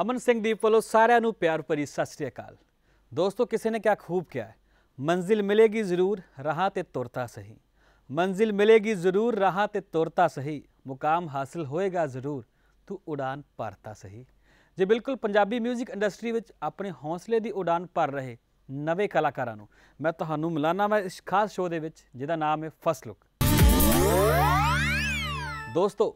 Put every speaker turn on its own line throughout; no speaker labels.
ਅਮਨ ਸਿੰਘ ਦੀਪ ਵੱਲੋਂ ਸਾਰਿਆਂ ਨੂੰ ਪਿਆਰ ਭਰੀ ਸਤਿ ਸ੍ਰੀ ਅਕਾਲ ਦੋਸਤੋ ਕਿਸੇ ਨੇ ਕਿਆ ਖੂਬ ਕਿਹਾ ਹੈ ਮੰਜ਼ਿਲ ਮਿਲੇਗੀ ਜ਼ਰੂਰ ਰਾਹ ਤੇ ਤੁਰਤਾ ਸਹੀ ਮੰਜ਼ਿਲ ਮਿਲੇਗੀ ਜ਼ਰੂਰ ਰਾਹ ਤੇ ਤੁਰਤਾ ਸਹੀ ਮੁਕਾਮ ਹਾਸਲ ਹੋਏਗਾ ਜ਼ਰੂਰ ਤੂੰ ਉਡਾਨ ਭਰਤਾ ਸਹੀ ਜੇ ਬਿਲਕੁਲ ਪੰਜਾਬੀ 뮤직 ਇੰਡਸਟਰੀ ਵਿੱਚ ਆਪਣੇ ਹੌਸਲੇ ਦੀ ਉਡਾਨ ਭਰ ਰਹੇ ਨਵੇਂ ਕਲਾਕਾਰਾਂ ਨੂੰ ਮੈਂ ਤੁਹਾਨੂੰ ਮਿਲਾਨਾ ਮੈਂ ਇਸ ਖਾਸ ਸ਼ੋਅ ਦੇ ਵਿੱਚ ਜਿਹਦਾ ਨਾਮ ਹੈ ਫਸਟ ਲੁੱਕ ਦੋਸਤੋ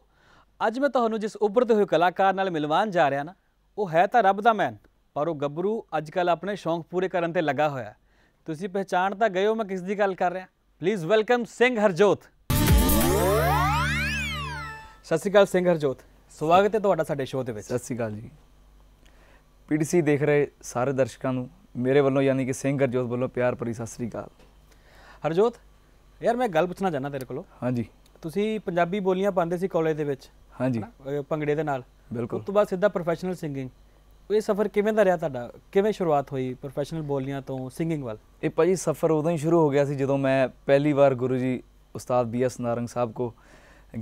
ਅੱਜ ਮੈਂ ਤੁਹਾਨੂੰ ਜਿਸ ਉੱਭਰਦੇ ਹੋਏ ਕਲਾਕਾਰ ਨਾਲ ਮਿਲਵਾਨ ਜਾ ਰਿਹਾ ਨਾ ਉਹ ਹੈ ਤਾਂ ਰੱਬ ਦਾ ਮੈਨ ਪਰ ਉਹ ਗੱਭਰੂ ਅੱਜ ਕੱਲ ਆਪਣੇ ਸ਼ੌਂਕ ਪੂਰੇ ਕਰਨ ਤੇ ਲੱਗਾ ਹੋਇਆ ਤੁਸੀਂ ਪਹਿਚਾਣ ਤਾਂ ਗਏ ਹੋ ਮੈਂ ਕਿਸ ਦੀ ਗੱਲ ਕਰ ਰਿਹਾ ਪਲੀਜ਼ ਵੈਲਕਮ ਸਿੰਘ ਹਰਜੋਤ ਸਤਿ ਸ਼੍ਰੀ ਅਕਾਲ ਸਿੰਘ ਹਰਜੋਤ ਸਵਾਗਤ ਹੈ ਤੁਹਾਡਾ ਸਾਡੇ ਸ਼ੋਅ ਦੇ ਵਿੱਚ ਸਤਿ ਸ਼੍ਰੀ ਅਕਾਲ ਜੀ ਪੀਡੀਸੀ ਦੇਖ
ਰਹੇ ਸਾਰੇ ਦਰਸ਼ਕਾਂ ਨੂੰ ਮੇਰੇ ਵੱਲੋਂ ਯਾਨੀ ਕਿ ਸਿੰਘ ਹਰਜੋਤ ਵੱਲੋਂ ਪਿਆਰ ਭਰੀ ਸਤਿ ਸ਼੍ਰੀ ਅਕਾਲ
ਹਰਜੋਤ ਯਾਰ ਮੈਂ ਗੱਲ ਪੁੱਛਣਾ ਚਾਹਨਾ ਤੇਰੇ ਕੋਲੋਂ ਹਾਂਜੀ ਤੁਸੀਂ ਪੰਜਾਬੀ ਬੋਲੀਆਂ ਪਾਉਂਦੇ ਸੀ ਕਾਲਜ ਦੇ ਵਿੱਚ ਹਾਂਜੀ ਭੰਗੜੇ ਦੇ ਨਾਲ ਬਿਲਕੁਲ ਉਸ ਤੋਂ ਬਾਅਦ ਸਿੱਧਾ ਪ੍ਰੋਫੈਸ਼ਨਲ ਸਿੰਗਿੰਗ ਇਹ ਸਫ਼ਰ ਕਿਵੇਂ ਦਾ ਰਿਹਾ ਤੁਹਾਡਾ ਕਿਵੇਂ ਸ਼ੁਰੂਆਤ ਹੋਈ ਪ੍ਰੋਫੈਸ਼ਨਲ ਬੋਲੀਆਂ ਤੋਂ ਸਿੰਗਿੰਗ ਵੱਲ ਇਹ ਭਾਜੀ ਸਫ਼ਰ ਉਦੋਂ ਹੀ ਸ਼ੁਰੂ ਹੋ ਗਿਆ ਸੀ ਜਦੋਂ
ਮੈਂ ਪਹਿਲੀ ਵਾਰ ਗੁਰੂ ਜੀ ਉਸਤਾਦ ਬੀ ਐਸ ਨਾਰੰਗ ਸਾਹਿਬ ਕੋ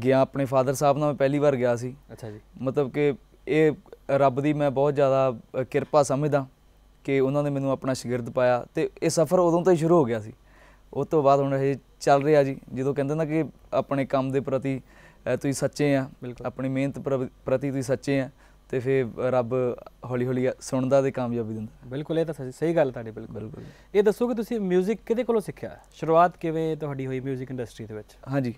ਗਿਆ ਆਪਣੇ ਫਾਦਰ ਸਾਹਿਬ ਨਾਲ ਮੈਂ ਪਹਿਲੀ ਵਾਰ ਗਿਆ ਸੀ ਅੱਛਾ ਜੀ ਮਤਲਬ ਕਿ ਇਹ ਰੱਬ ਦੀ ਮੈਂ ਬਹੁਤ ਜ਼ਿਆਦਾ ਕਿਰਪਾ ਸਮਝਦਾ ਕਿ ਉਹਨਾਂ ਨੇ ਮੈਨੂੰ ਆਪਣਾ ਸ਼ਾਗਿਰਦ ਪਾਇਆ ਤੇ ਇਹ ਸਫ਼ਰ ਉਦੋਂ ਤੋਂ ਹੀ ਸ਼ੁਰੂ ਹੋ ਗਿਆ ਸੀ ਉਸ ਤੋਂ ਬਾਅਦ ਹੁਣ ਇਹ ਚੱਲ ਰਿਹਾ ਜੀ ਜਦੋਂ ਕਹਿੰਦੇ ਨਾ ਕਿ ਆਪਣੇ ਕੰਮ ਦੇ ਪ੍ਰਤੀ ਤੁਸੀਂ ਸੱਚੇ ਆ ਆਪਣੀ ਮਿਹਨਤ ਪ੍ਰਤੀ ਤੁਸੀਂ ਸੱਚੇ ਆ ਤੇ ਫਿਰ ਰੱਬ ਹੌਲੀ ਹੌਲੀ ਸੁਣਦਾ ਤੇ
ਕਾਮਯਾਬੀ ਦਿੰਦਾ ਬਿਲਕੁਲ ਇਹ ਤਾਂ ਸਹੀ ਗੱਲ ਤੁਹਾਡੀ ਬਿਲਕੁਲ ਇਹ ਦੱਸੋ ਕਿ ਤੁਸੀਂ 뮤직 ਕਿਹਦੇ ਕੋਲੋਂ ਸਿੱਖਿਆ ਸ਼ੁਰੂਆਤ ਕਿਵੇਂ ਤੁਹਾਡੀ ਹੋਈ 뮤직 ਇੰਡਸਟਰੀ ਦੇ ਵਿੱਚ ਹਾਂਜੀ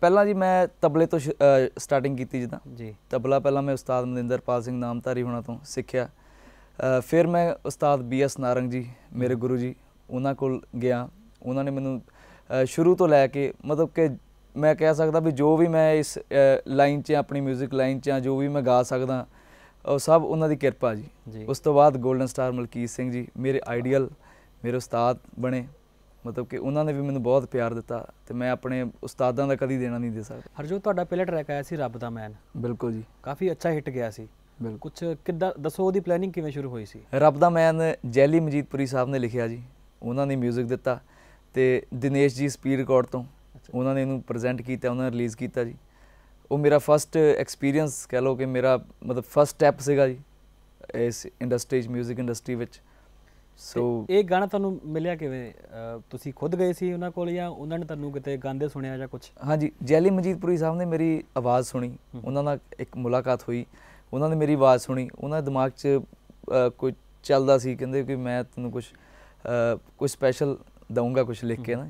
ਪਹਿਲਾਂ ਜੀ ਮੈਂ ਤਬਲੇ ਤੋਂ ਸਟਾਰਟਿੰਗ
ਕੀਤੀ ਜਿੱਦਾਂ ਜੀ ਤਬਲਾ ਪਹਿਲਾਂ ਮੈਂ ਉਸਤਾਦ ਮਨਿੰਦਰਪਾਲ ਸਿੰਘ ਨਾਮਧਾਰੀ ਹੋਣਾ ਤੋਂ ਸਿੱਖਿਆ ਫਿਰ ਮੈਂ ਉਸਤਾਦ ਬੀਐਸ ਨਾਰੰਗ ਜੀ ਮੇਰੇ ਗੁਰੂ ਜੀ ਉਹਨਾਂ ਕੋਲ ਗਿਆ ਉਹਨਾਂ ਨੇ ਮੈਨੂੰ ਸ਼ੁਰੂ ਤੋਂ ਲੈ ਕੇ ਮਤਲਬ ਕਿ ਮੈਂ ਕਹਿ ਸਕਦਾ ਵੀ ਜੋ ਵੀ ਮੈਂ ਇਸ ਲਾਈਨ 'ਚ ਆਪਣੀ 뮤직 ਲਾਈਨ 'ਚ ਜੋ ਵੀ ਮੈਂ ਗਾ ਸਕਦਾ ਉਹ ਸਭ ਉਹਨਾਂ ਦੀ ਕਿਰਪਾ ਜੀ ਉਸ ਤੋਂ ਬਾਅਦ 골ਡਨ ਸਟਾਰ ਮਲਕੀਤ ਸਿੰਘ ਜੀ ਮੇਰੇ ਆਈਡੀਅਲ ਮੇਰੇ ਉਸਤਾਦ ਬਣੇ ਮਤਲਬ ਕਿ ਉਹਨਾਂ ਨੇ ਵੀ ਮੈਨੂੰ ਬਹੁਤ ਪਿਆਰ ਦਿੱਤਾ ਤੇ ਮੈਂ ਆਪਣੇ ਉਸਤਾਦਾਂ ਦਾ ਕਦੀ ਦੇਣਾ ਨਹੀਂ ਦੇ ਸਕਦਾ
ਜੋ ਤੁਹਾਡਾ ਪਹਿਲਾ ਟਰੈਕ ਆਇਆ ਸੀ ਰੱਬ ਦਾ ਮੈਨ ਬਿਲਕੁਲ ਜੀ ਕਾਫੀ ਅੱਛਾ ਹਿੱਟ ਗਿਆ ਸੀ ਬਿਲਕੁਲ ਕੁਝ ਕਿੱਦਾਂ ਦੱਸੋ ਉਹਦੀ ਪਲੈਨਿੰਗ ਕਿਵੇਂ ਸ਼ੁਰੂ ਹੋਈ ਸੀ
ਰੱਬ ਦਾ ਮੈਨ ਜੈਲੀ ਮਜੀਦਪੁਰੀ ਸਾਹਿਬ ਨੇ ਲਿਖਿਆ ਜੀ ਉਹਨਾਂ ਨੇ 뮤직 ਦਿੱਤਾ ਤੇ ਦਿਨੇਸ਼ ਜੀ ਸਪੀਡ ਰਿਕਾਰਡ ਤੋਂ ਉਹਨਾਂ ਨੇ ਇਹਨੂੰ ਪ੍ਰੈਜ਼ੈਂਟ ਕੀਤਾ ਉਹਨਾਂ ਨੇ ਰਿਲੀਜ਼ ਕੀਤਾ ਜੀ ਉਹ ਮੇਰਾ ਫਰਸਟ ਐਕਸਪੀਰੀਅੰਸ ਕਹਿ ਲਓ ਕਿ ਮੇਰਾ ਮਤਲਬ ਫਰਸਟ ਸਟੈਪ ਸੀਗਾ ਜੀ ਇਸ ਇੰਡਸਟਰੀ ਚ 뮤직 ਇੰਡਸਟਰੀ ਵਿੱਚ ਸੋ
ਇਹ ਗਾਣਾ ਤੁਹਾਨੂੰ ਮਿਲਿਆ ਕਿਵੇਂ ਤੁਸੀਂ ਖੁਦ ਗਏ ਸੀ ਉਹਨਾਂ ਕੋਲ ਜਾਂ ਉਹਨਾਂ ਨੇ ਤੁਹਾਨੂੰ ਕਿਤੇ ਗਾਉਂਦੇ ਸੁਣਿਆ ਜਾਂ ਕੁਝ
ਹਾਂਜੀ ਜੈਲੀ ਮਜੀਦਪੁਰੀ ਸਾਹਿਬ ਨੇ ਮੇਰੀ ਆਵਾਜ਼ ਸੁਣੀ ਉਹਨਾਂ ਨਾਲ ਇੱਕ ਮੁਲਾਕਾਤ ਹੋਈ ਉਹਨਾਂ ਨੇ ਮੇਰੀ ਆਵਾਜ਼ ਸੁਣੀ ਉਹਨਾਂ ਦੇ ਦਿਮਾਗ 'ਚ ਕੋਈ ਚੱਲਦਾ ਸੀ ਕਹਿੰਦੇ ਕਿ ਮੈਂ ਤੈਨੂੰ ਕੁਝ ਕੁਝ ਸਪੈਸ਼ਲ ਦਊਂਗਾ ਕੁਝ ਲਿਖ ਕੇ ਨਾ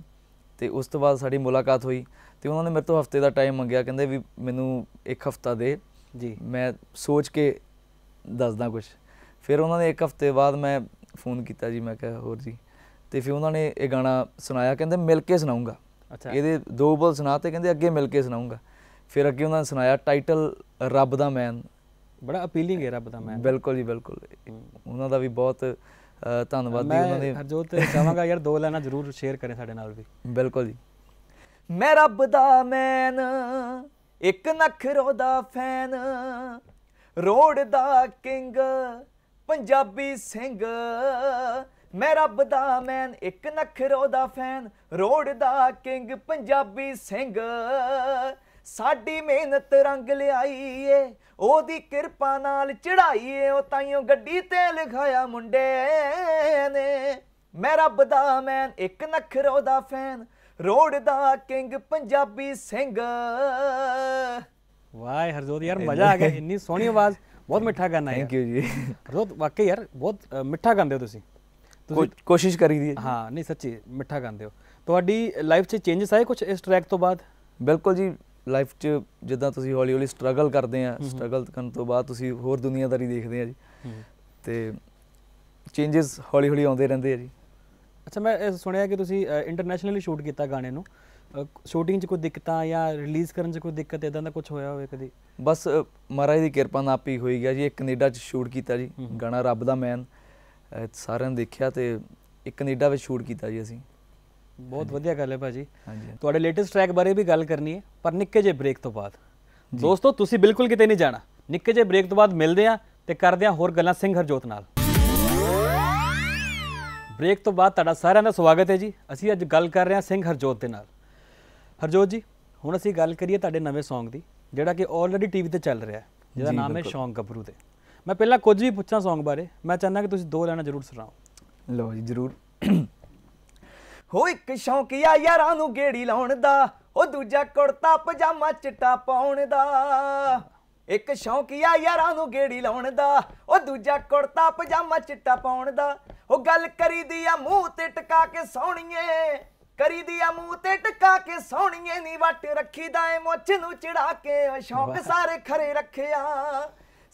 ਤੇ ਉਸ ਤੋਂ ਬਾਅਦ ਸਾਡੀ ਮੁਲਾਕਾਤ ਹੋਈ ਤੇ ਉਹਨਾਂ ਨੇ ਮੇਰੇ ਤੋਂ ਹਫਤੇ ਦਾ ਟਾਈਮ ਮੰਗਿਆ ਕਹਿੰਦੇ ਵੀ ਮੈਨੂੰ ਇੱਕ ਹਫਤਾ ਦੇ ਜੀ ਮੈਂ ਸੋਚ ਕੇ ਦੱਸਦਾ ਕੁਝ ਫਿਰ ਉਹਨਾਂ ਨੇ ਇੱਕ ਹਫਤੇ ਬਾਅਦ ਮੈਂ ਫੋਨ ਕੀਤਾ ਜੀ ਮੈਂ ਕਿਹਾ ਹੋਰ ਜੀ ਤੇ ਫਿਰ ਉਹਨਾਂ ਨੇ ਇਹ ਗਾਣਾ ਸੁਣਾਇਆ ਕਹਿੰਦੇ ਮਿਲ ਕੇ ਸੁਣਾਉਂਗਾ ਅੱਛਾ ਇਹਦੇ ਦੋ ਬੋਲ ਸੁਣਾ ਤੇ ਕਹਿੰਦੇ ਅੱਗੇ ਮਿਲ ਕੇ ਸੁਣਾਉਂਗਾ ਫਿਰ ਅੱਗੇ ਉਹਨਾਂ ਨੇ ਸੁਣਾਇਆ ਟਾਈਟਲ ਰੱਬ ਦਾ ਮੈਨ ਬੜਾ ਅਪੀਲਿੰਗ ਹੈ ਰੱਬ ਦਾ ਮੈਨ ਬਿਲਕੁਲ ਜੀ ਬਿਲਕੁਲ ਉਹਨਾਂ
ਦਾ ਵੀ ਬਹੁਤ ਧੰਨਵਾਦੀ ਉਹਨਾਂ ਦੇ ਮੈਂ ਹਰਜੋਤ ਚਾਹਾਂਗਾ ਯਾਰ ਦੋ ਲਾਈਨਾਂ ਜ਼ਰੂਰ ਸ਼ੇਅਰ ਕਰੇ ਸਾਡੇ ਨਾਲ ਵੀ ਬਿਲਕੁਲ ਜੀ
ਮੈਂ ਰੱਬ ਦਾ ਮੈਨ ਇੱਕ ਨਖਰੋ ਦਾ ਫੈਨ ਰੋਡ ਦਾ ਕਿੰਗ ਪੰਜਾਬੀ ਸਿੰਘ ਮੈਂ ਰੱਬ ਦਾ ਮੈਨ ਇੱਕ ਨਖਰੋ ਦਾ ਫੈਨ ਰੋਡ ਦਾ ਕਿੰਗ ਪੰਜਾਬੀ ਸਿੰਘ ਸਾਡੀ ਮਿਹਨਤ ਰੰਗ ਲਿਆਈ ਏ ਉਹਦੀ ਕਿਰਪਾ ਨਾਲ ਚੜਾਈ ਏ ਉਹ ਤਾਈਓ ਗੱਡੀ ਤੇ ਲਿਖਾਇਆ ਮੁੰਡੇ ਨੇ ਮੈਂ ਰੱਬ ਦਾ ਮੈਂ ਇੱਕ ਨਖਰੋ ਦਾ ਫੈਨ
ਰੋਡ ਦਾ ਕਿੰਗ ਪੰਜਾਬੀ ਸਿੰਘ ਵਾਹ ਹਰਜੋਤ ਯਾਰ ਮਜ਼ਾ ਆ ਗਿਆ ਇੰਨੀ ਸੋਹਣੀ ਆਵਾਜ਼ ਬਹੁਤ ਮਿੱਠਾ ਗਾਣਾ ਹੈ ਥੈਂਕ ਯੂ ਜੀ ਹਰਜੋਤ ਵਾਕਈ ਯਾਰ ਬਹੁਤ ਮਿੱਠਾ ਗਾਉਂਦੇ ਹੋ ਤੁਸੀਂ ਕੋਸ਼ਿਸ਼ ਕਰੀ ਦੀ ਹਾਂ ਨਹੀਂ ਸੱਚੀ ਮਿੱਠਾ ਗਾਉਂਦੇ ਹੋ ਤੁਹਾਡੀ ਲਾਈਫ 'ਚ ਚੇਂਜਸ ਆਏ ਕੁਝ ਇਸ ਟਰੈਕ ਤੋਂ ਬਾਅਦ ਬਿਲਕੁਲ ਜੀ ਲਾਈਫ 'ਚ ਜਿੱਦਾਂ ਤੁਸੀਂ ਹੌਲੀ ਹੌਲੀ
ਸਟਰਗਲ ਕਰਦੇ ਆ ਸਟਰਗਲ ਕਰਨ ਤੋਂ ਬਾਅਦ ਤੁਸੀਂ ਹੋਰ ਦੁਨੀਆਦਾਰੀ ਦੇਖਦੇ ਆ ਜੀ ਤੇ ਚੇਂजेस ਹੌਲੀ ਹੌਲੀ ਆਉਂਦੇ ਰਹਿੰਦੇ ਆ ਜੀ
ਅੱਛਾ ਮੈਂ ਸੁਣਿਆ ਕਿ ਤੁਸੀਂ ਇੰਟਰਨੈਸ਼ਨਲੀ ਸ਼ੂਟ ਕੀਤਾ ਗਾਣੇ ਨੂੰ ਸ਼ੂਟਿੰਗ 'ਚ ਕੋਈ ਦਿੱਕਤਾਂ ਜਾਂ ਰਿਲੀਜ਼ ਕਰਨ 'ਚ ਕੋਈ ਦਿੱਕਤ ਇਦਾਂ ਦਾ ਕੁਝ ਹੋਇਆ ਹੋਵੇ ਕਦੀ
ਬਸ ਮਹਾਰਾਜ ਦੀ ਕਿਰਪਾ ਨਾਲ ਆਪੀ ਹੋਈ ਗਿਆ ਜੀ ਇੱਕ ਕੈਨੇਡਾ 'ਚ ਸ਼ੂਟ ਕੀਤਾ ਜੀ ਗਾਣਾ ਰੱਬ ਦਾ ਮੈਨ ਸਾਰਿਆਂ ਨੇ ਦੇਖਿਆ ਤੇ ਇੱਕ ਕੈਨੇਡਾ ਵਿੱਚ ਸ਼ੂਟ ਕੀਤਾ ਜੀ ਅਸੀਂ ਬਹੁਤ ਵਧੀਆ
ਗੱਲ ਹੈ ਭਾਜੀ ਤੁਹਾਡੇ ਲੇਟੈਸਟ ਟਰੈਕ ਬਾਰੇ ਵੀ ਗੱਲ ਕਰਨੀ ਹੈ ਪਰ ਨਿੱਕੇ ਜੇ ਬ੍ਰੇਕ ਤੋਂ ਬਾਅਦ ਦੋਸਤੋ ਤੁਸੀਂ ਬਿਲਕੁਲ ਕਿਤੇ ਨਹੀਂ ਜਾਣਾ ਨਿੱਕੇ ਜੇ ਬ੍ਰੇਕ ਤੋਂ ਬਾਅਦ ਮਿਲਦੇ ਆ ਤੇ ਕਰਦੇ ਆ ਹੋਰ ਗੱਲਾਂ ਸਿੰਘ ਹਰਜੋਤ ਨਾਲ ਬ੍ਰੇਕ ਤੋਂ ਬਾਅਦ ਤੁਹਾਡਾ ਸਾਰਿਆਂ ਦਾ ਸਵਾਗਤ ਹੈ ਜੀ ਅਸੀਂ ਅੱਜ ਗੱਲ ਕਰ ਰਹੇ ਹਾਂ ਸਿੰਘ ਹਰਜੋਤ ਦੇ ਨਾਲ ਹਰਜੋਤ ਜੀ ਹੁਣ ਅਸੀਂ ਗੱਲ ਕਰੀਏ ਤੁਹਾਡੇ ਨਵੇਂ Song ਦੀ ਜਿਹੜਾ ਕਿ ਆਲਰੇਡੀ ਟੀਵੀ ਤੇ ਚੱਲ ਰਿਹਾ ਹੈ ਜਿਹਦਾ ਨਾਮ ਹੈ ਸ਼ੌਂਕ ਗੱਭਰੂ ਤੇ ਮੈਂ ਪਹਿਲਾਂ ਕੁਝ ਵੀ ਪੁੱਛਾਂ Song ਬਾਰੇ ਮੈਂ ਚਾਹੁੰਦਾ ਕਿ ਤੁਸੀਂ ਦੋ ਲੈਣਾ ਜ਼ਰੂਰ ਸੁਣਾਓ ਲਓ ਜੀ ਜ਼ਰੂਰ ਹੋ ਇੱਕ ਸ਼ੌਂਕੀਆ
ਯਾਰਾਂ ਨੂੰ ਗੇੜੀ ਲਾਉਣ ਦਾ ਉਹ ਦੂਜਾ ਕੁੜਤਾ ਪਜਾਮਾ ਚਿੱਟਾ ਪਾਉਣ ਦਾ ਇੱਕ ਸ਼ੌਂਕੀਆ ਯਾਰਾਂ ਨੂੰ ਗੇੜੀ ਲਾਉਣ ਦਾ ਉਹ ਦੂਜਾ ਕੁੜਤਾ ਪਜਾਮਾ ਚਿੱਟਾ ਪਾਉਣ ਦਾ ਉਹ ਗੱਲ ਕਰੀਦੀ ਆ ਮੂੰਹ ਤੇ ਟਿਕਾ ਕੇ ਸੋਹਣੀਏ ਕਰੀਦੀ ਆ ਮੂੰਹ ਤੇ ਟਿਕਾ ਕੇ ਸੋਹਣੀਏ ਨੀ ਵਟ ਰੱਖੀਦਾ ਏ ਮੁੱਛ ਨੂੰ ਚੜਾ ਕੇ ਉਹ ਸ਼ੌਂਕ ਸਾਰੇ ਖਰੇ ਰੱਖਿਆ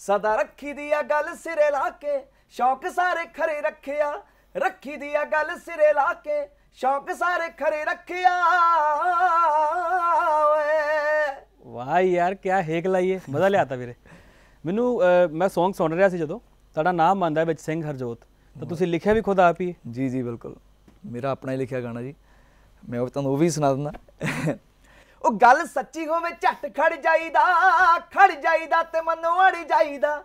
ਸਦਾ ਰੱਖੀ ਆ ਗੱਲ ਸਿਰੇ ਲਾ ਕੇ ਸ਼ੌਂਕ ਸਾਰੇ ਖਰੇ ਰੱਖਿਆ ਰੱਖੀ ਆ ਗੱਲ ਸਿਰੇ ਲਾ ਕੇ ਸ਼ੌਂਕ ਸਾਰੇ ਖਰੇ ਰੱਖਿਆ ਓਏ
ਵਾਹ ਯਾਰ ਕੀ ਹੇਕ ਲਾਈਏ ਮਜ਼ਾ ਲਿਆਤਾ ਵੀਰੇ ਮੈਨੂੰ ਮੈਂ Song ਸੁਣ ਰਿਹਾ ਸੀ ਜਦੋਂ ਤੁਹਾਡਾ ਨਾਮ ਆਂਦਾ ਵਿੱਚ ਸਿੰਘ ਹਰਜੋਤ ਤਾਂ ਤੁਸੀਂ ਲਿਖਿਆ ਵੀ ਖੁਦ ਆਪ ਹੀ ਜੀ ਜੀ ਬਿਲਕੁਲ ਮੇਰਾ ਆਪਣਾ ਹੀ ਲਿਖਿਆ ਗਾਣਾ ਜੀ
ਮੈਂ ਉਹ ਤੁਹਾਨੂੰ ਉਹ ਵੀ ਸੁਣਾ ਦਿੰਦਾ
ਉਹ ਗੱਲ ਸੱਚੀ ਹੋਵੇ ਝੱਟ ਖੜ ਜਾਈਦਾ ਖੜ ਜਾਈਦਾ ਤੇ ਮਨੋਂ ਅੜ ਜਾਈਦਾ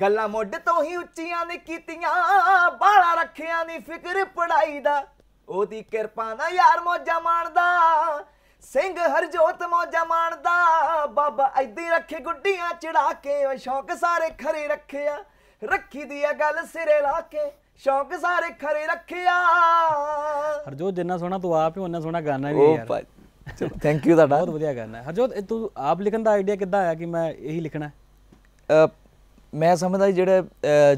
ਗੱਲਾਂ ਮੁੱਢ ਤੋਂ ਹੀ ਉੱਚੀਆਂ ਨੇ ਕੀਤੀਆਂ ਬਾਲਾ ਰੱਖਿਆਂ ਦੀ ਫਿਕਰ ਪੜਾਈ ਦਾ ਉਹਦੀ ਕਿਰਪਾ ਨਾ ਯਾਰ ਮੋਜਾ ਮਾਣਦਾ ਸਿੰਘ ਹਰਜੋਤ ਮੋਜਾ ਮਾਣਦਾ ਬਾਬਾ ਐਦੀ ਰੱਖੇ ਗੁੱਡੀਆਂ ਚੜਾ ਕੇ ਓ ਸ਼ੌਕ ਸਾਰੇ ਖਰੇ ਰੱਖਿਆ ਰੱਖੀ ਦੀ ਆ ਗੱਲ ਸਿਰੇ ਲਾ ਕੇ ਸ਼ੌਕ ਸਾਰੇ ਖਰੇ ਰੱਖਿਆ
ਹਰਜੋਤ ਜਿੰਨਾ ਸੋਹਣਾ ਤੂੰ ਆਪ ਹੀ ਉਹਨਾਂ ਸੋਹਣਾ ਗਾਣਾ ਵੀ ਯਾਰ ਚਲੋ ਥੈਂਕ ਯੂ ਤੁਹਾਡਾ ਬਹੁਤ ਵਧੀਆ ਗਾਣਾ ਹਰਜੋਤ ਤੂੰ ਆਪ ਲਿਖਣ ਦਾ ਆਈਡੀਆ ਕਿੱਦਾਂ ਆਇਆ ਕਿ ਮੈਂ ਇਹੀ ਲਿਖਣਾ ਮੈਂ ਸਮਝਦਾ ਜਿਹੜੇ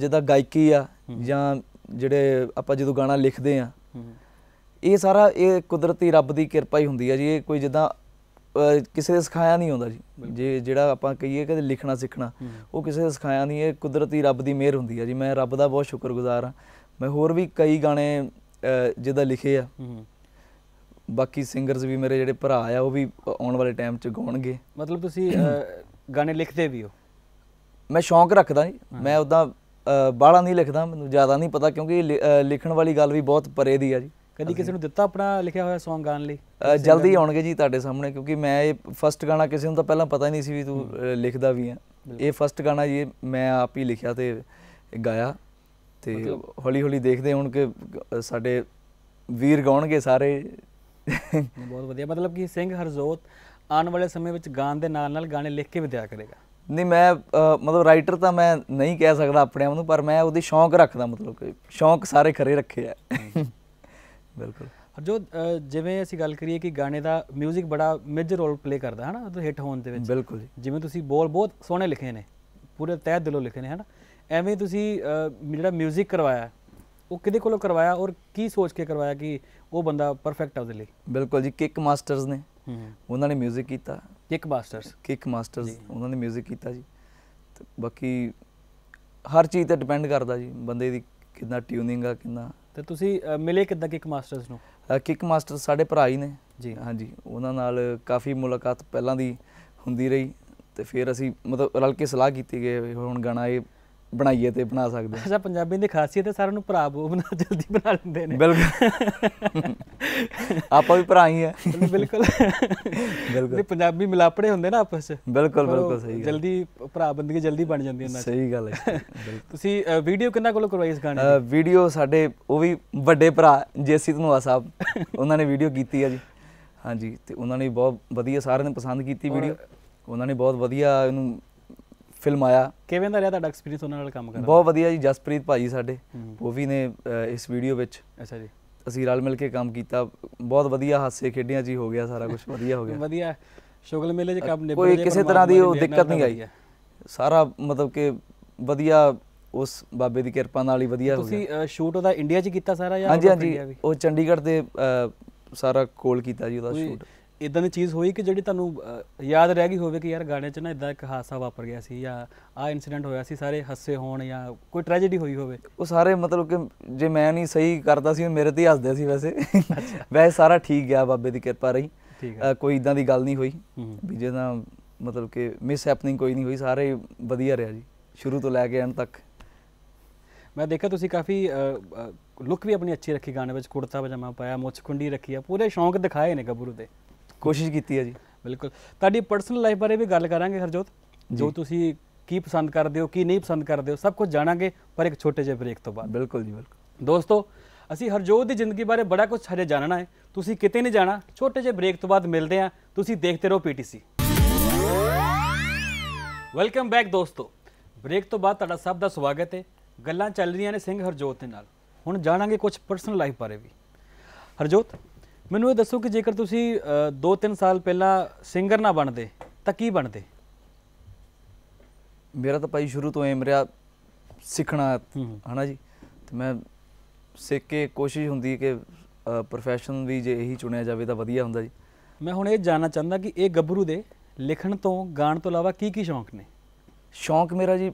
ਜਿੱਦਾਂ ਗਾਇਕੀ ਆ
ਜਾਂ ਜਿਹੜੇ ਆਪਾਂ ਜਦੋਂ ਗਾਣਾ ਲਿਖਦੇ ਆ ਇਹ ਸਾਰਾ ਇਹ ਕੁਦਰਤੀ ਰੱਬ ਦੀ ਕਿਰਪਾ ਹੀ ਹੁੰਦੀ ਹੈ ਜੀ ਇਹ ਕੋਈ ਜਿੱਦਾਂ ਕਿਸੇ ਦੇ ਸਿਖਾਇਆ ਨਹੀਂ ਹੁੰਦਾ ਜੀ ਜੇ ਜਿਹੜਾ ਆਪਾਂ ਕਹੀਏ ਕਿ ਲਿਖਣਾ ਸਿੱਖਣਾ ਉਹ ਕਿਸੇ ਦੇ ਸਿਖਾਇਆ ਨਹੀਂ ਇਹ ਕੁਦਰਤੀ ਰੱਬ ਦੀ ਮਿਹਰ ਹੁੰਦੀ ਹੈ ਜੀ ਮੈਂ ਰੱਬ ਦਾ ਬਹੁਤ ਸ਼ੁਕਰਗੁਜ਼ਾਰ ਹਾਂ ਮੈਂ ਹੋਰ ਵੀ ਕਈ ਗਾਣੇ ਜਿਹਦਾ ਲਿਖੇ ਆ ਬਾਕੀ ਸਿੰਗਰਸ ਵੀ ਮੇਰੇ ਜਿਹੜੇ ਭਰਾ ਆ ਉਹ ਵੀ ਆਉਣ ਵਾਲੇ ਟਾਈਮ 'ਚ ਗਾਉਣਗੇ ਮਤਲਬ ਤੁਸੀਂ ਗਾਣੇ ਲਿਖਦੇ ਵੀ ਹੋ ਮੈਂ ਸ਼ੌਂਕ ਰੱਖਦਾ ਜੀ ਮੈਂ ਉਦਾਂ ਬਾਹਲਾ ਨਹੀਂ ਲਿਖਦਾ ਮੈਨੂੰ ਜ਼ਿਆਦਾ ਨਹੀਂ ਪਤਾ ਕਿਉਂਕਿ ਲਿਖਣ ਵਾਲੀ ਗੱਲ ਵੀ ਬਹੁਤ ਪਰੇ ਦੀ ਆ ਜੀ
ਕਦੀ ਕਿਸੇ ਨੂੰ ਦਿੱਤਾ ਆਪਣਾ ਲਿਖਿਆ ਹੋਇਆ Song ਗਾਣ ਲਈ ਜਲਦੀ ਆਉਣਗੇ
ਜੀ ਤੁਹਾਡੇ ਸਾਹਮਣੇ ਕਿਉਂਕਿ ਮੈਂ ਇਹ ਫਸਟ ਗਾਣਾ ਕਿਸੇ ਨੂੰ ਤਾਂ ਪਹਿਲਾਂ ਪਤਾ ਹੀ ਨਹੀਂ ਸੀ ਵੀ ਤੂੰ ਲਿਖਦਾ ਵੀ ਆ ਇਹ ਫਸਟ ਗਾਣਾ ਜੀ ਮੈਂ ਆਪ ਹੀ ਲਿਖਿਆ ਤੇ ਗਾਇਆ ਤੇ ਹੌਲੀ ਹੌਲੀ ਦੇਖਦੇ ਹੁਣ ਕਿ ਸਾਡੇ ਵੀਰ ਗਾਉਣਗੇ ਸਾਰੇ
ਬਹੁਤ ਵਧੀਆ ਮਤਲਬ ਕਿ ਸਿੰਘ ਹਰਜੋਤ ਆਉਣ ਵਾਲੇ ਸਮੇਂ ਵਿੱਚ ਗਾਣ ਦੇ ਨਾਲ ਨਾਲ ਗਾਣੇ ਲਿਖ ਕੇ ਵੀ ਦਿਆ ਕਰੇਗਾ
ਨਹੀਂ ਮੈਂ ਮਤਲਬ ਰਾਈਟਰ ਤਾਂ ਮੈਂ ਨਹੀਂ ਕਹਿ ਸਕਦਾ ਆਪਣੇ ਆਪ ਨੂੰ ਪਰ ਮੈਂ ਉਹਦੀ ਸ਼ੌਂਕ ਰੱਖਦਾ ਮਤਲਬ ਕਿ ਸ਼ੌਂਕ ਸਾਰੇ ਖਰੇ ਰੱਖੇ ਆ
ਬਿਲਕੁਲ ਜੋ ਜਿਵੇਂ ਅਸੀਂ ਗੱਲ ਕਰੀਏ ਕਿ ਗਾਣੇ ਦਾ 뮤직 ਬੜਾ ਮੇਜਰ ਰੋਲ ਪਲੇ ਕਰਦਾ ਹੈ ਨਾ ਉਹ ਹਿੱਟ ਹੋਣ ਦੇ ਵਿੱਚ ਬਿਲਕੁਲ ਜੀ ਜਿਵੇਂ ਤੁਸੀਂ ਬੋਲ ਬਹੁਤ ਸੋਹਣੇ ਲਿਖੇ ਨੇ ਪੂਰੇ ਤਹਿ ਦਿਲੋਂ ਲਿਖੇ ਨੇ ਹੈ ਨਾ ਐਵੇਂ ਤੁਸੀਂ ਜਿਹੜਾ 뮤직 ਕਰਵਾਇਆ ਉਹ ਕਿਹਦੇ ਕੋਲੋਂ ਕਰਵਾਇਆ ਔਰ ਕੀ ਸੋਚ ਕੇ ਕਰਵਾਇਆ ਕਿ ਉਹ ਬੰਦਾ ਪਰਫੈਕਟ ਆ ਉਹਦੇ ਲਈ
ਬਿਲਕੁਲ ਜੀ ਕਿਕ ਮਾਸਟਰਸ ਨੇ ਉਹਨਾਂ ਨੇ 뮤직 ਕੀਤਾ ਕਿਕ ਮਾਸਟਰਸ ਕਿਕ ਮਾਸਟਰਸ ਉਹਨਾਂ ਨੇ 뮤직 ਕੀਤਾ ਜੀ ਬਾਕੀ ਹਰ ਚੀਜ਼ ਤੇ ਡਿਪੈਂਡ ਕਰਦਾ ਜੀ ਬੰਦੇ ਦੀ ਕਿੰਨਾ ਟਿਊਨਿੰਗ ਆ ਕਿੰਨਾ
ਤੇ ਤੁਸੀਂ ਮਿਲੇ ਕਿੱਦਾਂ ਕਿਕ ਮਾਸਟਰਸ ਨੂੰ
ਕਿਕ ਮਾਸਟਰ ਸਾਡੇ ਭਰਾ ਹੀ ਨੇ ਜੀ ਹਾਂਜੀ ਉਹਨਾਂ ਨਾਲ ਕਾਫੀ ਮੁਲਾਕਾਤ ਪਹਿਲਾਂ ਦੀ ਹੁੰਦੀ ਰਹੀ ਤੇ ਫਿਰ ਅਸੀਂ ਮਤਲਬ ਰਲ ਕੇ ਸਲਾਹ ਕੀਤੀ ਗਏ ਹੁਣ ਗਾਣਾ ਇਹ ਬਣਾਈਏ ਤੇ ਬਣਾ ਸਕਦੇ ਹਾਂ
ਅੱਛਾ ਪੰਜਾਬੀ ਦੀ ਖਾਸੀਅਤ ਹੈ ਸਾਰਿਆਂ ਨੂੰ ਭਰਾ ਬੋ ਬਣਾ ਜਲਦੀ ਬਣਾ ਲੈਂਦੇ ਨੇ ਬਿਲਕੁਲ ਆਪਾਂ ਵੀ ਭਰਾ ਹੀ ਆ ਬਿਲਕੁਲ ਬਿਲਕੁਲ ਨਹੀਂ ਪੰਜਾਬੀ ਮਿਲਾਪੜੇ ਹੁੰਦੇ ਨਾ ਆਪਸ ਵਿੱਚ ਬਿਲਕੁਲ ਬਿਲਕੁਲ ਸਹੀ ਜਲਦੀ ਭਰਾ ਬੰਦਗੀ ਜਲਦੀ ਬਣ ਜਾਂਦੀ ਨਾ ਸਹੀ ਗੱਲ ਹੈ ਤੁਸੀਂ ਵੀਡੀਓ ਕਿੰਨਾ ਕੋਲ ਕਰਵਾਈ ਇਸ ਗਾਣੇ
ਦੀ ਵੀਡੀਓ ਸਾਡੇ ਉਹ ਵੀ ਵੱਡੇ ਭਰਾ ਜੇਸੀ ਧਨਵਾ ਸਾਹਿਬ ਉਹਨਾਂ ਨੇ ਵੀਡੀਓ ਕੀਤੀ ਹੈ ਜੀ ਹਾਂਜੀ ਤੇ ਉਹਨਾਂ ਨੇ ਬਹੁਤ ਵਧੀਆ ਸਾਰਿਆਂ ਨੇ ਪਸੰਦ ਕੀਤੀ ਵੀਡੀਓ ਉਹਨਾਂ ਨੇ ਬਹੁਤ ਵਧੀਆ ਇਹਨੂੰ ਫਿਲਮ ਆਇਆ
ਕਿਵੇਂ ਦਾ ਰਿਹਾ ਤੁਹਾਡਾ ਐਕਸਪੀਰੀਅੰਸ ਉਹਨਾਂ ਨਾਲ ਕੰਮ ਕਰਨਾ
ਬਹੁਤ ਵਧੀਆ ਜੀ ਜਸਪ੍ਰੀਤ ਭਾਜੀ ਸਾਡੇ ਉਹ ਵੀ ਨੇ ਇਸ ਵੀਡੀਓ ਵਿੱਚ ਅੱਛਾ ਜੀ ਅਸੀਂ ਰਲ ਮਿਲ ਕੇ ਕੰਮ ਕੀਤਾ ਬਹੁਤ ਵਧੀਆ ਹਾਸੇ ਖੇਡੀਆਂ ਜੀ ਹੋ ਗਿਆ ਸਾਰਾ ਕੁਝ ਵਧੀਆ ਹੋ ਗਿਆ
ਵਧੀਆ ਸ਼ੁਗਲ ਮੇਲੇ 'ਚ ਕੰਮ ਨਿਭਾਇਆ ਕੋਈ ਕਿਸੇ ਤਰ੍ਹਾਂ ਦੀ ਉਹ ਦਿੱਕਤ ਨਹੀਂ ਆਈ
ਸਾਰਾ ਮਤਲਬ ਕਿ ਵਧੀਆ ਉਸ ਬਾਬੇ ਦੀ ਕਿਰਪਾ ਨਾਲ ਹੀ ਵਧੀਆ ਹੋ ਗਿਆ
ਤੁਸੀਂ ਸ਼ੂਟ ਉਹਦਾ ਇੰਡੀਆ 'ਚ ਕੀਤਾ ਸਾਰਾ ਜਾਂ ਹਾਂਜੀ ਹਾਂਜੀ
ਉਹ ਚੰਡੀਗੜ੍ਹ ਦੇ ਸਾਰਾ ਕੋਲ ਕੀਤਾ ਜੀ ਉਹਦਾ ਸ਼ੂਟ
ਇਦਾਂ ਦੀ ਚੀਜ਼ ਹੋਈ ਕਿ ਜਿਹੜੀ ਤੁਹਾਨੂੰ ਯਾਦ ਰਹਿ ਗਈ ਹੋਵੇ ਕਿ ਯਾਰ ਗਾਣੇ 'ਚ ਨਾ ਇਦਾਂ ਇੱਕ ਹਾਦਸਾ ਵਾਪਰ ਗਿਆ ਸੀ ਜਾਂ ਆ ਇਨਸੀਡੈਂਟ ਹੋਇਆ ਸੀ ਸਾਰੇ ਹੱਸੇ ਹੋਣ ਜਾਂ ਕੋਈ ਟ੍ਰੈਜੇਡੀ ਹੋਈ ਹੋਵੇ ਉਹ ਸਾਰੇ
ਮਤਲਬ ਕਿ ਜੇ ਮੈਂ ਨਹੀਂ ਸਹੀ ਕਰਦਾ ਸੀ ਮੇਰੇ ਤੇ ਹੱਸਦੇ ਸੀ ਵੈਸੇ ਵੈਸੇ ਸਾਰਾ ਠੀਕ ਗਿਆ ਬਾਬੇ ਦੀ ਕਿਰਪਾ ਰਹੀ ਕੋਈ ਇਦਾਂ ਦੀ ਗੱਲ ਨਹੀਂ ਹੋਈ ਵੀ ਜਿਹਦਾ ਮਤਲਬ ਕਿ ਮਿਸ ਹੈਪਨਿੰਗ
ਕੋਈ ਨਹੀਂ ਹੋਈ ਸਾਰੇ ਵਧੀਆ ਰਿਹਾ ਜੀ ਸ਼ੁਰੂ ਤੋਂ ਲੈ ਕੇ ਅੰਤ ਤੱਕ ਮੈਂ ਦੇਖਿਆ ਤੁਸੀਂ ਕਾਫੀ ਲੁੱਕ ਵੀ ਆਪਣੀ ਅੱਛੀ ਰੱਖੀ ਗਾਣੇ ਵਿੱਚ ਕੁੜਤਾ ਪਜਾਮਾ ਪਾਇਆ ਮੁੱਛ ਕੁੰਡੀ ਰੱਖੀ ਆ ਪੂਰੇ ਸ਼ੌਂਕ ਦਿਖਾਏ ਨੇ ਗੱਭਰੂ ਦੇ ਕੋਸ਼ਿਸ਼ ਕੀਤੀ ਹੈ ਜੀ ਬਿਲਕੁਲ ਤੁਹਾਡੀ ਪਰਸਨਲ ਲਾਈਫ ਬਾਰੇ ਵੀ ਗੱਲ ਕਰਾਂਗੇ ਹਰਜੋਤ ਜੋ ਤੁਸੀਂ ਕੀ ਪਸੰਦ ਕਰਦੇ ਹੋ ਕੀ ਨਹੀਂ ਪਸੰਦ ਕਰਦੇ ਹੋ ਸਭ ਕੁਝ ਜਾਣਾਂਗੇ ਪਰ ਇੱਕ ਛੋਟੇ ਜਿਹੇ ਬ੍ਰੇਕ ਤੋਂ ਬਾਅਦ ਬਿਲਕੁਲ ਜੀ ਬਿਲਕੁਲ ਦੋਸਤੋ ਅਸੀਂ ਹਰਜੋਤ ਦੀ ਜ਼ਿੰਦਗੀ ਬਾਰੇ ਬੜਾ ਕੁਝ ਹਜੇ ਜਾਣਨਾ ਹੈ ਤੁਸੀਂ ਕਿਤੇ ਨਹੀਂ ਜਾਣਾ ਛੋਟੇ ਜਿਹੇ ਬ੍ਰੇਕ ਤੋਂ ਬਾਅਦ ਮਿਲਦੇ ਆ ਤੁਸੀਂ ਦੇਖਦੇ ਰਹੋ ਪੀਟੀਸੀ ਵੈਲਕਮ ਬੈਕ ਦੋਸਤੋ ਬ੍ਰੇਕ ਤੋਂ ਬਾਅਦ ਤੁਹਾਡਾ ਸਭ ਦਾ ਸਵਾਗਤ ਹੈ ਗੱਲਾਂ ਚੱਲ ਰਹੀਆਂ ਨੇ ਸਿੰਘ ਹਰਜੋਤ ਦੇ ਨਾਲ ਹੁਣ ਜਾਣਾਂਗੇ ਕੁਝ ਪਰਸਨਲ ਲਾਈਫ ਬਾਰੇ ਵੀ ਹਰਜੋਤ ਮੈਨੂੰ ਇਹ ਦੱਸੋ ਕਿ ਜੇਕਰ ਤੁਸੀਂ 2-3 ਸਾਲ ਪਹਿਲਾਂ ਸਿੰਗਰ ਨਾ ਬਣਦੇ ਤਾਂ ਕੀ ਬਣਦੇ ਮੇਰਾ ਤਾਂ ਭਾਈ ਸ਼ੁਰੂ ਤੋਂ ਐਮ ਰਿਹਾ ਸਿੱਖਣਾ ਹਨਾ
ਜੀ ਤੇ ਮੈਂ ਸਿੱਖ ਕੇ ਕੋਸ਼ਿਸ਼ ਹੁੰਦੀ ਕਿ ਪ੍ਰੋਫੈਸ਼ਨ ਵੀ ਜੇ ਇਹੀ ਚੁਣਿਆ ਜਾਵੇ ਤਾਂ ਵਧੀਆ ਹੁੰਦਾ ਜੀ ਮੈਂ ਹੁਣ ਇਹ ਜਾਨਣਾ ਚਾਹੁੰਦਾ ਕਿ ਇਹ ਗੱਭਰੂ ਦੇ ਲਿਖਣ ਤੋਂ ਗਾਣ ਤੋਂ ਇਲਾਵਾ ਕੀ ਕੀ ਸ਼ੌਂਕ ਨੇ ਸ਼ੌਂਕ ਮੇਰਾ ਜੀ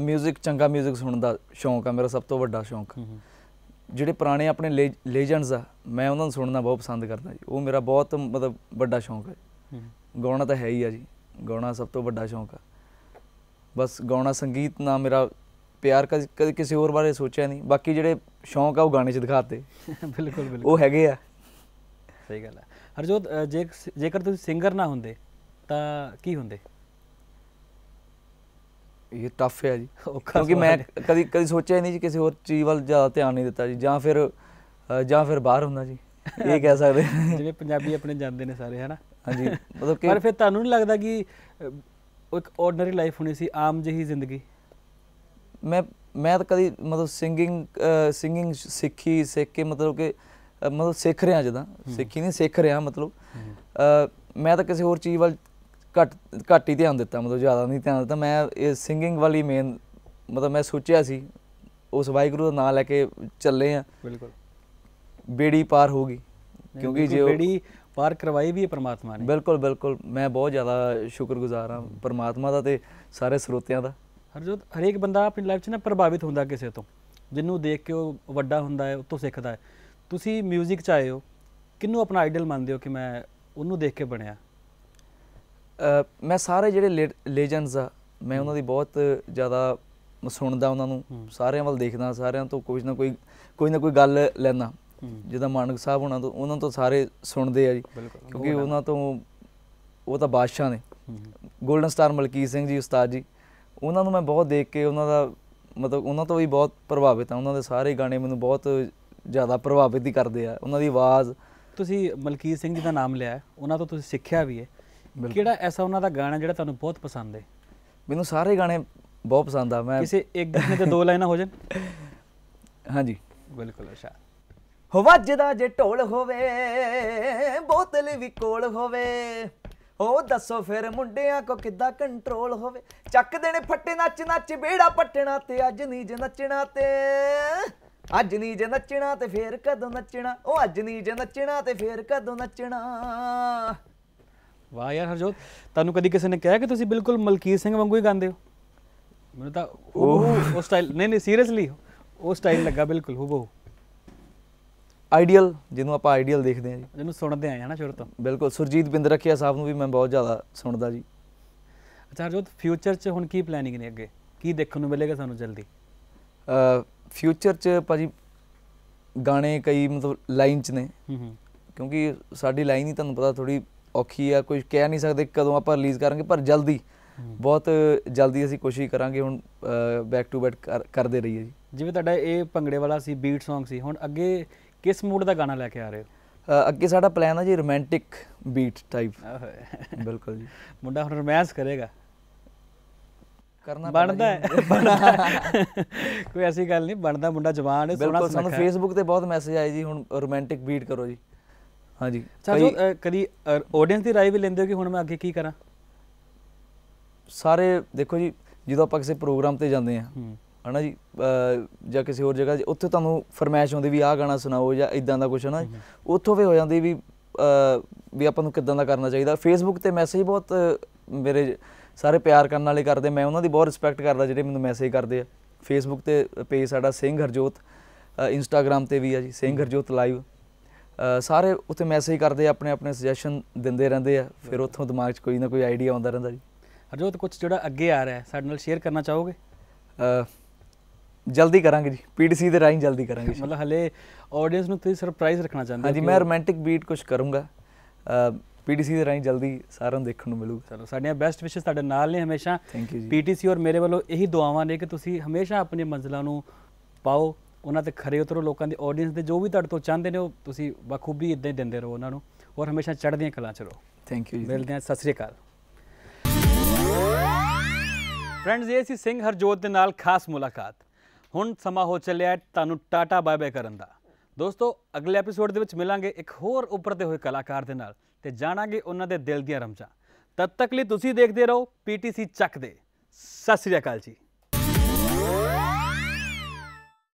뮤직 ਚੰਗਾ 뮤직 ਸੁਣਨ ਦਾ ਸ਼ੌਂਕ ਆ ਮੇਰਾ ਸਭ ਤੋਂ ਵੱਡਾ ਸ਼ੌਂਕ ਜਿਹੜੇ ਪੁਰਾਣੇ ਆਪਣੇ ਲੈਜੈਂਡਸ ਆ ਮੈਂ ਉਹਨਾਂ ਨੂੰ ਸੁਣਨਾ ਬਹੁਤ ਪਸੰਦ ਕਰਦਾ ਜੀ ਉਹ ਮੇਰਾ ਬਹੁਤ ਮਤਲਬ ਵੱਡਾ ਸ਼ੌਂਕ ਹੈ ਗਾਉਣਾ ਤਾਂ ਹੈ ਹੀ ਆ ਜੀ ਗਾਉਣਾ ਸਭ ਤੋਂ ਵੱਡਾ ਸ਼ੌਂਕ ਆ ਬਸ ਗਾਉਣਾ ਸੰਗੀਤ ਨਾਲ ਮੇਰਾ ਪਿਆਰ ਕਦੇ ਕਿਸੇ ਹੋਰ ਬਾਰੇ ਸੋਚਿਆ ਨਹੀਂ ਬਾਕੀ ਜਿਹੜੇ ਸ਼ੌਂਕ ਆ ਉਹ ਗਾਣੇ 'ਚ ਦਿਖਾਤੇ ਬਿਲਕੁਲ ਬਿਲਕੁਲ ਉਹ ਹੈਗੇ ਆ
ਸਹੀ ਗੱਲ ਹੈ ਹਰਜੋਤ ਜੇਕਰ ਤੁਸੀਂ ਸਿੰਗਰ ਨਾ ਹੁੰਦੇ ਤਾਂ ਕੀ ਹੁੰਦੇ
ਇਹ ਟਫ ਹੈ ਜੀ ਕਿਉਂਕਿ ਮੈਂ ਕਦੀ ਕਦੀ ਸੋਚਿਆ ਨਹੀਂ ਜੀ ਕਿਸੇ ਹੋਰ ਚੀਜ਼ ਵੱਲ ਜ਼ਿਆਦਾ ਧਿਆਨ ਨਹੀਂ ਦਿੱਤਾ ਜੀ ਜਾਂ ਫਿਰ ਜਾਂ ਫਿਰ ਬਾਹਰ ਹੁੰਦਾ ਜੀ ਇਹ ਕਹਿ ਸਕਦੇ ਜਿਵੇਂ
ਪੰਜਾਬੀ ਆਪਣੇ ਜਾਂਦੇ ਨੇ ਸਾਰੇ ਹਨਾ ਹਾਂਜੀ ਮਤਲਬ ਕਿ ਪਰ ਫਿਰ ਤੁਹਾਨੂੰ ਨਹੀਂ ਲੱਗਦਾ ਕਿ ਇੱਕ ਆਰਡੀਨਰੀ ਲਾਈਫ ਹੋਣੀ ਸੀ ਆਮ ਜਿਹੀ ਜ਼ਿੰਦਗੀ
ਮੈਂ ਮੈਂ ਤਾਂ ਕਦੀ ਮਤਲਬ ਸਿੰਗਿੰਗ ਸਿੰਗਿੰਗ ਸਿੱਖੀ ਸਿੱਖ ਕੇ ਮਤਲਬ ਕਿ ਮਤਲਬ ਸਿੱਖ ਰਿਹਾ ਜਦਾਂ ਸਿੱਖੀ ਨਹੀਂ ਸਿੱਖ ਰਿਹਾ ਮਤਲਬ ਮੈਂ ਤਾਂ ਕਿਸੇ ਹੋਰ ਚੀਜ਼ ਵੱਲ ਘੱਟ ਘੱਟ ਹੀ ਧਿਆਨ ਦਿੱਤਾ ਮਤਲਬ ਜ਼ਿਆਦਾ ਨਹੀਂ ਧਿਆਨ ਦਿੱਤਾ ਮੈਂ ਇਹ ਸਿੰਗਿੰਗ ਵਾਲੀ ਮੇਨ ਮਤਲਬ ਮੈਂ ਸੋਚਿਆ ਸੀ ਉਸ ਵਾਹਿਗੁਰੂ ਦਾ ਨਾਮ ਲੈ ਕੇ ਚੱਲੇ ਆ ਬਿਲਕੁਲ ਬੇੜੀ ਪਾਰ ਹੋ ਗਈ ਕਿਉਂਕਿ ਜੇ ਬੇੜੀ ਪਾਰ ਕਰਵਾਈ ਵੀ ਹੈ ਪ੍ਰਮਾਤਮਾ ਨੇ ਬਿਲਕੁਲ ਬਿਲਕੁਲ ਮੈਂ ਬਹੁਤ ਜ਼ਿਆਦਾ ਸ਼ੁਕਰਗੁਜ਼ਾਰ ਹਾਂ ਪ੍ਰਮਾਤਮਾ ਦਾ ਤੇ
ਸਾਰੇ ਸਰੋਤਿਆਂ ਦਾ ਹਰਜੋਤ ਹਰੇਕ ਬੰਦਾ ਆਪਣੀ ਲਾਈਫ 'ਚ ਨਾ ਪ੍ਰਭਾਵਿਤ ਹੁੰਦਾ ਕਿਸੇ ਤੋਂ ਜਿੰਨੂੰ ਦੇਖ ਕੇ ਉਹ ਵੱਡਾ ਹੁੰਦਾ ਹੈ ਉਤੋਂ ਸਿੱਖਦਾ ਹੈ ਤੁਸੀਂ 뮤직 'ਚ ਆਏ ਹੋ ਕਿੰਨੂੰ ਆਪਣਾ ਆਈਡਲ ਮੰਨਦੇ ਹੋ ਕਿ ਮੈਂ ਉਹਨੂੰ ਦੇਖ ਕੇ ਬਣਿਆ ਮੈਂ ਸਾਰੇ ਜਿਹੜੇ ਲੈਜੈਂਡਸ
ਆ ਮੈਂ ਉਹਨਾਂ ਦੀ ਬਹੁਤ ਜ਼ਿਆਦਾ ਸੁਣਦਾ ਉਹਨਾਂ ਨੂੰ ਸਾਰਿਆਂ ਵੱਲ ਦੇਖਦਾ ਸਾਰਿਆਂ ਤੋਂ ਕੋਈ ਨਾ ਕੋਈ ਕੋਈ ਨਾ ਕੋਈ ਗੱਲ ਲੈਣਾ ਜਿਹਦਾ ਮਾਨਕ ਸਾਹਿਬ ਉਹਨਾਂ ਤੋਂ ਉਹਨਾਂ ਤੋਂ ਸਾਰੇ ਸੁਣਦੇ ਆ ਜੀ ਕਿਉਂਕਿ ਉਹਨਾਂ ਤੋਂ ਉਹ ਤਾਂ ਬਾਦਸ਼ਾਹ ਨੇ 골ਡਨ ਸਟਾਰ ਮਲਕੀਤ ਸਿੰਘ ਜੀ ਉਸਤਾਦ ਜੀ ਉਹਨਾਂ ਨੂੰ ਮੈਂ ਬਹੁਤ ਦੇਖ ਕੇ ਉਹਨਾਂ ਦਾ ਮਤਲਬ ਉਹਨਾਂ ਤੋਂ ਵੀ ਬਹੁਤ ਪ੍ਰਭਾਵਿਤ ਆ ਉਹਨਾਂ ਦੇ
ਸਾਰੇ ਗਾਣੇ ਮੈਨੂੰ ਬਹੁਤ ਜ਼ਿਆਦਾ ਪ੍ਰਭਾਵਿਤ ਹੀ ਕਰਦੇ ਆ ਉਹਨਾਂ ਦੀ ਆਵਾਜ਼ ਤੁਸੀਂ ਮਲਕੀਤ ਸਿੰਘ ਜੀ ਦਾ ਨਾਮ ਲਿਆ ਉਹਨਾਂ ਤੋਂ ਤੁਸੀਂ ਸਿੱਖਿਆ ਵੀ ਹੈ ਕਿਹੜਾ ਐਸਾ ਉਹਨਾਂ ਦਾ ਗਾਣਾ ਜਿਹੜਾ ਤੁਹਾਨੂੰ ਬਹੁਤ ਪਸੰਦ ਹੈ ਮੈਨੂੰ ਸਾਰੇ ਗਾਣੇ ਬਹੁਤ ਪਸੰਦ ਆ ਮੈਂ ਕਿਸੇ ਇੱਕ ਗਾਣੇ ਤੇ ਦੋ ਲਾਈਨਾਂ ਹੋ ਜਾਣ
ਹਾਂਜੀ
ਬਿਲਕੁਲ ਅਸ਼ਾ ਹੋ ਵੱਜਦਾ ਜੇ ਢੋਲ ਹੋਵੇ ਬੋਤਲ ਵੀ ਕੋਲ ਹੋਵੇ ਉਹ ਦੱਸੋ ਫਿਰ ਮੁੰਡਿਆਂ ਕੋ ਕਿੱਦਾਂ ਕੰਟਰੋਲ ਹੋਵੇ ਚੱਕ ਦੇਣੇ ਫੱਟੇ ਨੱਚ ਨੱਚ ਬੇੜਾ ਪੱਟਣਾ ਤੇ ਅੱਜ ਨਹੀਂ ਜੇ ਨੱਚਣਾ ਤੇ ਅੱਜ ਨਹੀਂ ਜੇ ਨੱਚਣਾ ਤੇ ਫੇਰ ਕਦੋਂ ਨੱਚਣਾ ਉਹ ਅੱਜ ਨਹੀਂ ਜੇ ਨੱਚਣਾ ਤੇ ਫੇਰ ਕਦੋਂ ਨੱਚਣਾ
ਵਾਹ ਯਾਰ ਹਰਜੋਤ ਤੁਹਾਨੂੰ ਕਦੀ ਕਿਸੇ ਨੇ ਕਿਹਾ ਕਿ ਤੁਸੀਂ ਬਿਲਕੁਲ ਮਲਕੀਤ ਸਿੰਘ ਵਾਂਗੂ ਹੀ ਗਾਉਂਦੇ ਹੋ ਮੈਨੂੰ ਤਾਂ ਉਹ ਉਹ ਸਟਾਈਲ ਨਹੀਂ ਨਹੀਂ ਸੀਰੀਅਸਲੀ ਉਹ ਸਟਾਈਲ ਲੱਗਾ ਬਿਲਕੁਲ ਹੂਬਹੂ ਆਈਡੀਅਲ ਜਿਹਨੂੰ ਆਪਾਂ ਆਈਡੀਅਲ ਦੇਖਦੇ ਆ ਜੀ ਜਿਹਨੂੰ ਸੁਣਦੇ ਆਂ
ਹਨਾ ਸ਼ੁਰੂ ਤੋਂ ਬਿਲਕੁਲ ਸੁਰਜੀਤ ਬਿੰਦਰਖੀਆ ਸਾਹਿਬ ਨੂੰ ਵੀ ਮੈਂ ਬਹੁਤ ਜ਼ਿਆਦਾ ਸੁਣਦਾ ਜੀ
ਅੱਛਾ ਹਰਜੋਤ ਫਿਊਚਰ 'ਚ ਹੁਣ ਕੀ ਪਲੈਨਿੰਗ ਨੇ ਅੱਗੇ ਕੀ ਦੇਖਣ ਨੂੰ ਮਿਲੇਗਾ ਸਾਨੂੰ ਜਲਦੀ
ਅ ਫਿਊਚਰ 'ਚ ਭਾਜੀ ਗਾਣੇ ਕਈ ਮਤਲਬ ਲਾਈਨ 'ਚ ਨੇ ਕਿਉਂਕਿ ਸਾਡੀ ਲਾਈਨ ਹੀ ਤੁਹਾਨੂੰ ਪਤਾ ਥੋੜੀ ਔਖੀ ਆ ਕੁਝ ਕਹਿ ਨਹੀਂ ਸਕਦੇ ਕਦੋਂ ਆਪਾਂ ਰਿਲੀਜ਼ ਕਰਾਂਗੇ ਪਰ ਜਲਦੀ ਬਹੁਤ ਜਲਦੀ ਅਸੀਂ ਕੋਸ਼ਿਸ਼ ਕਰਾਂਗੇ ਹੁਣ ਬੈਕ ਟੂ ਬੈਕ ਕਰਦੇ ਰਹੀਏ ਜੀ ਜਿਵੇਂ ਤੁਹਾਡਾ ਇਹ ਭੰਗੜੇ
ਵਾਲਾ ਸੀ ਬੀਟ Song ਸੀ ਹੁਣ ਅੱਗੇ ਕਿਸ ਮੂਡ ਦਾ ਗਾਣਾ ਲੈ ਕੇ ਆ ਰਹੇ ਹੋ ਅੱਗੇ ਸਾਡਾ ਪਲਾਨ ਹੈ ਜੀ ਰੋਮਾਂਟਿਕ ਬੀਟ ਟਾਈਪ ਬਿਲਕੁਲ ਜੀ ਮੁੰਡਾ ਹੁਣ ਰੋਮਾਂਸ ਕਰੇਗਾ
ਕਰਨਾ ਬਣਦਾ ਹੈ
ਕੋਈ ਐਸੀ ਗੱਲ ਨਹੀਂ ਬਣਦਾ ਮੁੰਡਾ
ਜਵਾਨ ਹੈ ਸੋਹਣਾ ਸਾਨੂੰ ਫੇਸਬੁੱਕ ਤੇ ਬਹੁਤ ਮੈਸੇਜ ਆਏ ਜੀ ਹੁਣ ਰੋਮਾਂਟਿਕ ਬੀਟ ਕਰੋ ਜੀ ਹਾਂਜੀ ਚਾਚੋ ਕਦੀ ਆਡੀਅנס ਦੀ رائے ਵੀ ਲੈਂਦੇ ਹੋ ਕਿ ਹੁਣ ਮੈਂ ਅੱਗੇ ਕੀ ਕਰਾਂ ਸਾਰੇ ਦੇਖੋ ਜੀ ਜਦੋਂ ਆਪਾਂ ਕਿਸੇ ਪ੍ਰੋਗਰਾਮ ਤੇ ਜਾਂਦੇ ਆ ਹਨਾ ਜੀ ਜਾਂ ਕਿਸੇ ਹੋਰ ਜਗ੍ਹਾ ਉੱਥੇ ਤੁਹਾਨੂੰ ਫਰਮਾਇਸ਼ ਹੁੰਦੀ ਵੀ ਆਹ ਗਾਣਾ ਸੁਣਾਓ ਜਾਂ ਇਦਾਂ ਦਾ ਕੁਝ ਹਨਾ ਉੱਥੋਂ ਵੀ ਹੋ ਜਾਂਦੀ ਵੀ ਵੀ ਆਪਾਂ ਨੂੰ ਕਿਦਾਂ ਦਾ ਕਰਨਾ ਚਾਹੀਦਾ ਫੇਸਬੁੱਕ ਤੇ ਮੈਸੇਜ ਬਹੁਤ ਮੇਰੇ ਸਾਰੇ ਪਿਆਰ ਕਰਨ ਵਾਲੇ ਕਰਦੇ ਮੈਂ ਉਹਨਾਂ ਦੀ ਬਹੁਤ ਰਿਸਪੈਕਟ ਕਰਦਾ ਜਿਹੜੇ ਮੈਨੂੰ ਮੈਸੇਜ ਕਰਦੇ ਆ ਫੇਸਬੁੱਕ ਤੇ ਪੇਜ ਸਾਡਾ ਸਿੰਘ ਹਰਜੋਤ ਇੰਸਟਾਗ੍ਰam ਤੇ ਵੀ ਆ ਜੀ ਸਿੰਘ ਹਰਜੋਤ ਲਾਈਵ ਸਾਰੇ ਉੱਥੇ ਮੈਸੇਜ ਕਰਦੇ ਆ ਆਪਣੇ ਆਪਣੇ ਸੁਜੈਸ਼ਨ ਦਿੰਦੇ ਰਹਿੰਦੇ ਆ ਫਿਰ ਉੱਥੋਂ ਦਿਮਾਗ 'ਚ ਕੋਈ ਨਾ ਕੋਈ ਆਈਡੀਆ ਆਉਂਦਾ ਰਹਿੰਦਾ ਜੀ ਹਰਜੋਤ ਕੁਝ ਜਿਹੜਾ
ਅੱਗੇ ਆ ਰਿਹਾ ਸਾਡੇ ਨਾਲ ਸ਼ੇਅਰ ਕਰਨਾ ਚਾਹੋਗੇ ਜਲਦੀ ਕਰਾਂਗੇ ਜੀ ਪੀਡੀਸੀ ਦੇ ਰਾਈਂ ਜਲਦੀ ਕਰਾਂਗੇ ਮਤਲਬ ਹਲੇ ਆਡੀਅנס ਨੂੰ ਤੁਸੀਂ ਸਰਪ੍ਰਾਈਜ਼ ਰੱਖਣਾ ਚਾਹੁੰਦੇ ਹੋ ਹਾਂਜੀ ਮੈਂ ਰੋਮਾਂਟਿਕ ਬੀਟ ਕੁਝ ਕਰੂੰਗਾ ਪੀਡੀਸੀ ਦੇ ਰਾਈਂ ਜਲਦੀ ਸਾਰਿਆਂ ਨੂੰ ਦੇਖਣ ਨੂੰ ਮਿਲੂਗਾ ਚਲੋ ਸਾਡੀਆਂ ਬੈਸਟ ਵਿਸ਼ੇਸ ਤੁਹਾਡੇ ਨਾਲ ਨੇ ਹਮੇਸ਼ਾ ਪੀਟੀਸੀ ਔਰ ਮੇਰੇ ਵੱਲੋਂ ਇਹੀ ਦੁਆਵਾਂ ਨੇ ਕਿ ਤੁਸੀਂ ਹਮੇਸ਼ਾ ਆਪਣੀ ਮੰਜ਼ਲਾਂ ਨੂੰ ਪਾਓ ਉਹਨਾਂ ਤੇ ਖਰੇ ਉਤਰੋ ਲੋਕਾਂ ਦੀ ਆਡੀਅנס ਦੇ ਜੋ ਵੀ ਤੁਹਾਡੇ ਤੋਂ ਚਾਹੁੰਦੇ ਨੇ ਉਹ ਤੁਸੀਂ ਬਖੂਬੀ ਇਦਾਂ ਹੀ ਦਿੰਦੇ ਰਹੋ ਉਹਨਾਂ ਨੂੰ ਔਰ ਹਮੇਸ਼ਾ ਚੜ੍ਹਦੀਆਂ ਕਲਾਂ ਚ ਰਹੋ ਥੈਂਕ ਯੂ ਜੀ ਮਿਲਦੇ ਹਾਂ ਸਤਿ ਸ੍ਰੀ ਅਕਾਲ ਫਰੈਂਡਸ ਇਹ ਸੀ ਸਿੰਘ ਹਰਜੋਤ ਦੇ ਨਾਲ ਖਾਸ ਮੁਲਾਕਾਤ ਹੁਣ ਸਮਾਂ ਹੋ ਚੱਲਿਆ ਤੁਹਾਨੂੰ ਟਾਟਾ ਬਾਏ ਬਾਏ ਕਰਨ ਦਾ ਦੋਸਤੋ ਅਗਲੇ ਐਪੀਸੋਡ ਦੇ ਵਿੱਚ ਮਿਲਾਂਗੇ ਇੱਕ ਹੋਰ ਉੱਪਰਦੇ ਹੋਏ ਕਲਾਕਾਰ ਦੇ ਨਾਲ ਤੇ ਜਾਣਾਂਗੇ ਉਹਨਾਂ ਦੇ ਦਿਲ ਦੀਆਂ ਰਮਜਾਂ ਤਦ ਤੱਕ ਲਈ ਤੁਸੀਂ ਦੇਖਦੇ ਰਹੋ ਪੀਟੀਸੀ ਚੱਕ ਦੇ ਸਤਿ ਸ੍ਰੀ ਅਕਾਲ ਜੀ